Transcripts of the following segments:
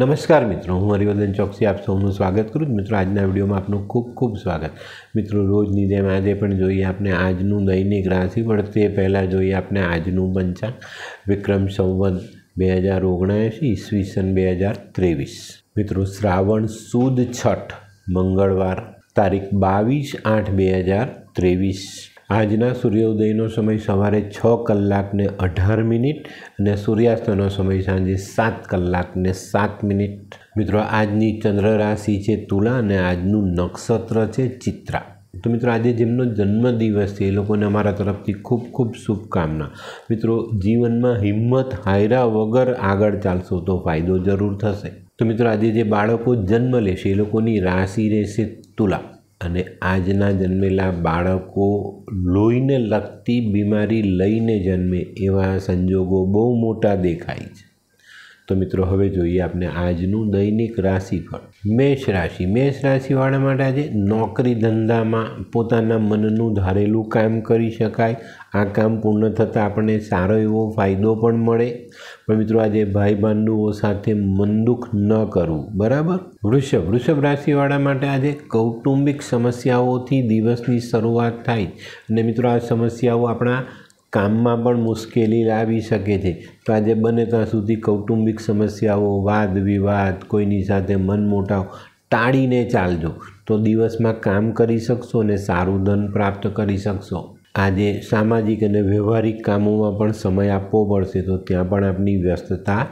નમસ્કાર મિત્રો હું હરિવર્ધન ચોકસી આપ સૌનું સ્વાગત કરું છું મિત્રો આજના વિડીયોમાં આપનું ખૂબ ખૂબ સ્વાગત મિત્રો રોજની જેમ આજે પણ જોઈએ આપણે આજનું દૈનિક રાશિ પણ તે પહેલાં જોઈએ આપણે આજનું પંચાંગ વિક્રમ સંવત બે હજાર ઓગણએંશી ઈસવીસન બે હજાર ત્રેવીસ મિત્રો શ્રાવણ સુદ છઠ મંગળવાર તારીખ બાવીસ આઠ બે હજાર ત્રેવીસ આજના સૂર્યોદયનો સમય સવારે છ કલાકને અઢાર મિનિટ અને સૂર્યાસ્તનો સમય સાંજે સાત કલાકને સાત મિનિટ મિત્રો આજની ચંદ્ર રાશિ છે તુલા અને આજનું નક્ષત્ર છે ચિત્રા તો મિત્રો આજે જેમનો જન્મદિવસ છે એ લોકોને અમારા તરફથી ખૂબ ખૂબ શુભકામના મિત્રો જીવનમાં હિંમત હાયરા વગર આગળ ચાલશો તો ફાયદો જરૂર થશે તો મિત્રો આજે જે બાળકો જન્મ લેશે એ લોકોની રાશિ રહેશે તુલા અને આજના જન્મેલા બાળકો લોહીને લગતી બીમારી લઈને જન્મે એવા સંજોગો બહુ મોટા દેખાય છે તો મિત્રો હવે જોઈએ આપણે આજનું દૈનિક રાશિફળ મેષ રાશિ મેષ રાશિવાળા માટે આજે નોકરી ધંધામાં પોતાના મનનું ધારેલું કામ કરી શકાય આ કામ પૂર્ણ થતાં આપણને સારો એવો ફાયદો પણ મળે પણ મિત્રો આજે ભાઈ બંધુઓ સાથે મનદુખ ન કરવું બરાબર વૃષભ વૃષભ રાશિવાળા માટે આજે કૌટુંબિક સમસ્યાઓથી દિવસની શરૂઆત થાય અને મિત્રો આ સમસ્યાઓ આપણા કામમાં પણ મુશ્કેલી લાવી શકે છે તો આજે બને ત્યાં સુધી કૌટુંબિક સમસ્યાઓ વાદ વિવાદ કોઈની સાથે મન મોટાવ ટાળીને ચાલજો તો દિવસમાં કામ કરી શકશો અને સારું ધન પ્રાપ્ત કરી શકશો આજે સામાજિક અને વ્યવહારિક કામોમાં પણ સમય આપવો પડશે તો ત્યાં પણ આપની વ્યસ્તતા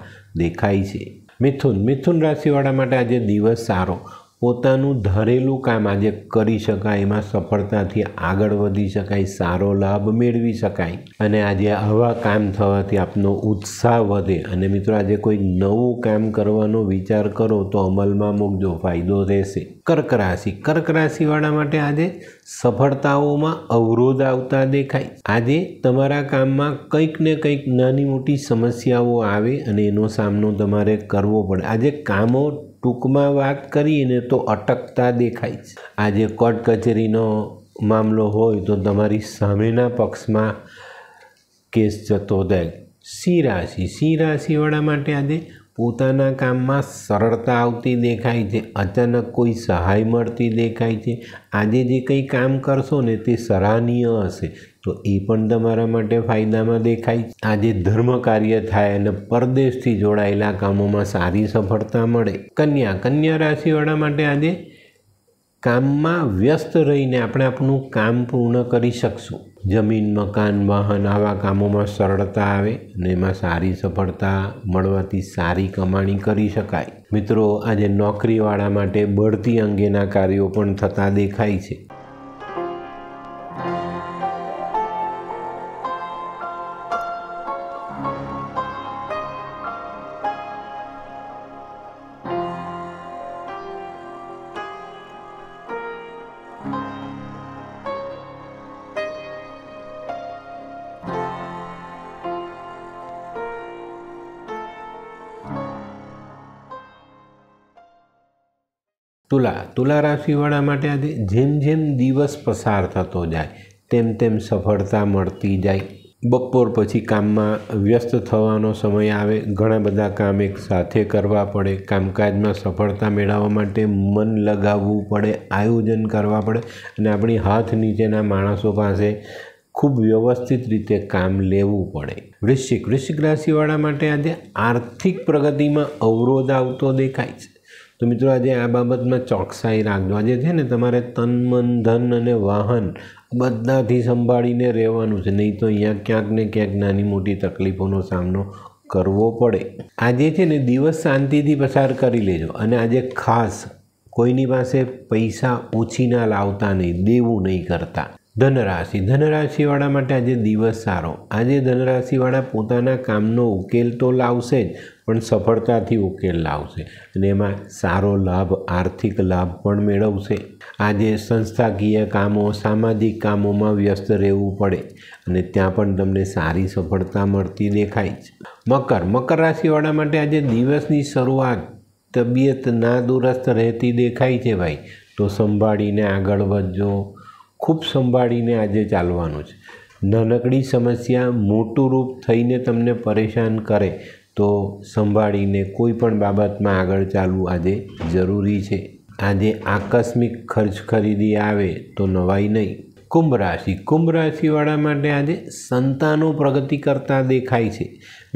દેખાય છે મિથુન મિથુન રાશિવાળા માટે આજે દિવસ સારો પોતાનું ધરેલું કામ આજે કરી શકાય એમાં સફળતાથી આગળ વધી શકાય સારો લાભ મેળવી શકાય અને આજે આવા કામ થવાથી આપનો ઉત્સાહ વધે અને મિત્રો આજે કોઈ નવું કામ કરવાનો વિચાર કરો તો અમલમાં મૂકજો ફાયદો રહેશે કર્ક રાશિ કર્ક રાશિવાળા માટે આજે સફળતાઓમાં અવરોધ આવતા દેખાય આજે તમારા કામમાં કંઈક ને કંઈક નાની મોટી સમસ્યાઓ આવે અને એનો સામનો તમારે કરવો પડે આજે કામો ટૂંકમાં વાત કરીને તો અટકતા દેખાય છે આજે કોર્ટ કચેરીનો મામલો હોય તો તમારી સામેના પક્ષમાં કેસ જતો જાય સી રાશિ સી રાશિવાળા માટે આજે પોતાના કામમાં સરળતા આવતી દેખાય છે અચાનક કોઈ સહાય મળતી દેખાય છે આજે જે કંઈ કામ કરશો ને તે સરાહનીય હશે તો એ પણ તમારા માટે ફાયદામાં દેખાય છે આજે ધર્મ કાર્ય થાય અને પરદેશથી જોડાયેલા કામોમાં સારી સફળતા મળે કન્યા કન્યા રાશિવાળા માટે આજે કામમાં વ્યસ્ત રહીને આપણે આપણું કામ પૂર્ણ કરી શકશું જમીન મકાન વાહન આવા કામોમાં સરળતા આવે અને એમાં સારી સફળતા મળવાથી સારી કમાણી કરી શકાય મિત્રો આજે નોકરીવાળા માટે બઢતી અંગેના કાર્યો પણ થતા દેખાય છે તુલા તુલા રાશિવાળા માટે આજે જેમ જેમ દિવસ પસાર થતો જાય તેમ તેમ સફળતા મળતી જાય બપોર પછી કામમાં વ્યસ્ત થવાનો સમય આવે ઘણા બધા કામ એક સાથે કરવા પડે કામકાજમાં સફળતા મેળવવા માટે મન લગાવવું પડે આયોજન કરવા પડે અને આપણી હાથ નીચેના માણસો પાસે ખૂબ વ્યવસ્થિત રીતે કામ લેવું પડે વૃશ્ચિક વૃશ્ચિક રાશિવાળા માટે આજે આર્થિક પ્રગતિમાં અવરોધ આવતો દેખાય છે તો મિત્રો આજે આ બાબતમાં ચોકસાઈ રાખજો આજે છે ને તમારે તન મન ધન અને વાહન બધાથી સંભાળીને રહેવાનું છે નહીં તો અહીંયા ક્યાંક ને ક્યાંક નાની મોટી તકલીફોનો સામનો કરવો પડે આજે છે ને દિવસ શાંતિથી પસાર કરી લેજો અને આજે ખાસ કોઈની પાસે પૈસા ઓછી ના લાવતા નહીં દેવું નહીં કરતા ધનરાશિ ધનરાશિવાળા માટે આજે દિવસ સારો આજે ધનરાશિવાળા પોતાના કામનો ઉકેલ તો લાવશે જ પણ સફળતાથી ઉકેલ લાવશે અને એમાં સારો લાભ આર્થિક લાભ પણ મેળવશે આજે સંસ્થાકીય કામો સામાજિક કામોમાં વ્યસ્ત રહેવું પડે અને ત્યાં પણ તમને સારી સફળતા મળતી દેખાય છે મકર મકર રાશિવાળા માટે આજે દિવસની શરૂઆત તબિયત ના દુરસ્ત રહેતી દેખાય છે ભાઈ તો સંભાળીને આગળ વધજો ખૂબ સંભાળીને આજે ચાલવાનું છે નાનકડી સમસ્યા મોટું રૂપ થઈને તમને પરેશાન કરે તો સંભાળીને કોઈ પણ બાબતમાં આગળ ચાલવું આજે જરૂરી છે આજે આકસ્મિક ખર્ચ ખરીદી આવે તો નવાઈ નહીં કુંભ રાશિ કુંભ રાશિવાળા માટે આજે સંતાનો પ્રગતિ કરતા દેખાય છે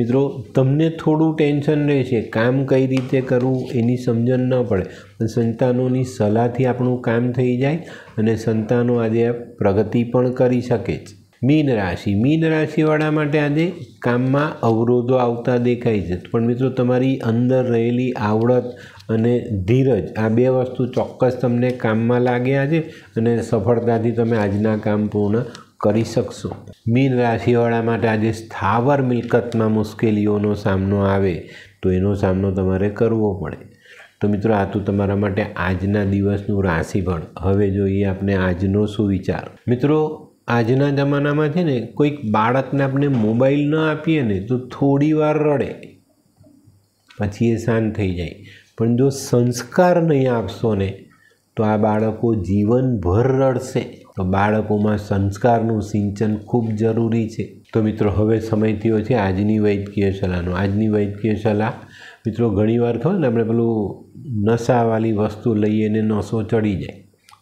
મિત્રો તમને થોડું ટેન્શન રહેશે કામ કઈ રીતે કરવું એની સમજણ ન પડે સંતાનોની સલાહથી આપણું કામ થઈ જાય અને સંતાનો આજે પ્રગતિ પણ કરી શકે છે મીન રાશિ મીન રાશિવાળા માટે આજે કામમાં અવરોધો આવતા દેખાય છે પણ મિત્રો તમારી અંદર રહેલી આવડત અને ધીરજ આ બે વસ્તુ ચોક્કસ તમને કામમાં લાગે આજે અને સફળતાથી તમે આજના કામ પૂર્ણ કરી શકશો મીન રાશિવાળા માટે આજે સ્થાવર મિલકતમાં મુશ્કેલીઓનો સામનો આવે તો એનો સામનો તમારે કરવો પડે તો મિત્રો આ તો તમારા માટે આજના દિવસનું રાશિફળ હવે જોઈએ આપણે આજનો સુવિચાર મિત્રો આજના જમાનામાં છે ને કોઈક બાળકને આપણે મોબાઈલ ન આપીએ ને તો થોડી વાર રડે પછી એ શાંત થઈ જાય પણ જો સંસ્કાર નહીં આપશો ને તો આ બાળકો જીવનભર રડશે તો બાળકોમાં સંસ્કારનું સિંચન ખૂબ જરૂરી છે તો મિત્રો હવે સમય થયો છે આજની વૈદકીય સલાહનો આજની વૈદ્યકીય સલાહ મિત્રો ઘણીવાર ખબર ને આપણે પેલું નશાવાળી વસ્તુ લઈએ ને નસો ચડી જાય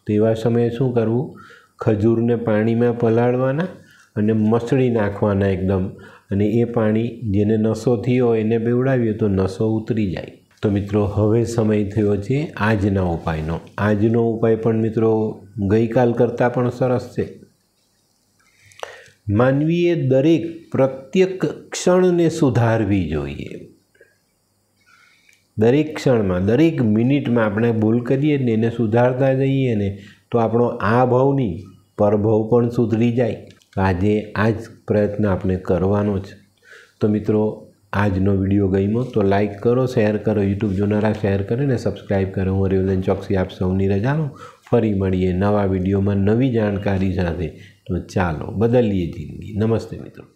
તો એવા સમયે શું કરવું ખજૂરને પાણીમાં પલાળવાના અને મસળી નાખવાના એકદમ અને એ પાણી જેને નસો થયો એને બેવડાવીએ તો નસો ઉતરી જાય તો મિત્રો હવે સમય થયો છે આજના ઉપાયનો આજનો ઉપાય પણ મિત્રો ગઈકાલ કરતાં પણ સરસ છે માનવીએ દરેક પ્રત્યેક ક્ષણને સુધારવી જોઈએ દરેક ક્ષણમાં દરેક મિનિટમાં આપણે ભૂલ કરીએ ને એને સુધારતા જઈએ ને તો આપણો આ ભાવની નહીં પરભવ પણ સુધરી જાય આજે આ જ પ્રયત્ન આપણે કરવાનો છે તો મિત્રો આજનો વિડીયો ગમ્યો તો લાઇક કરો શેર કરો યુટ્યુબ જોનારા શેર કરીને સબસ્ક્રાઈબ કરો હું રેવલન ચોકસી આપ સૌની રજાનો ફરી મળીએ નવા વિડીયોમાં નવી જાણકારી સાથે તો ચાલો બદલીએ જિંદગી નમસ્તે મિત્રો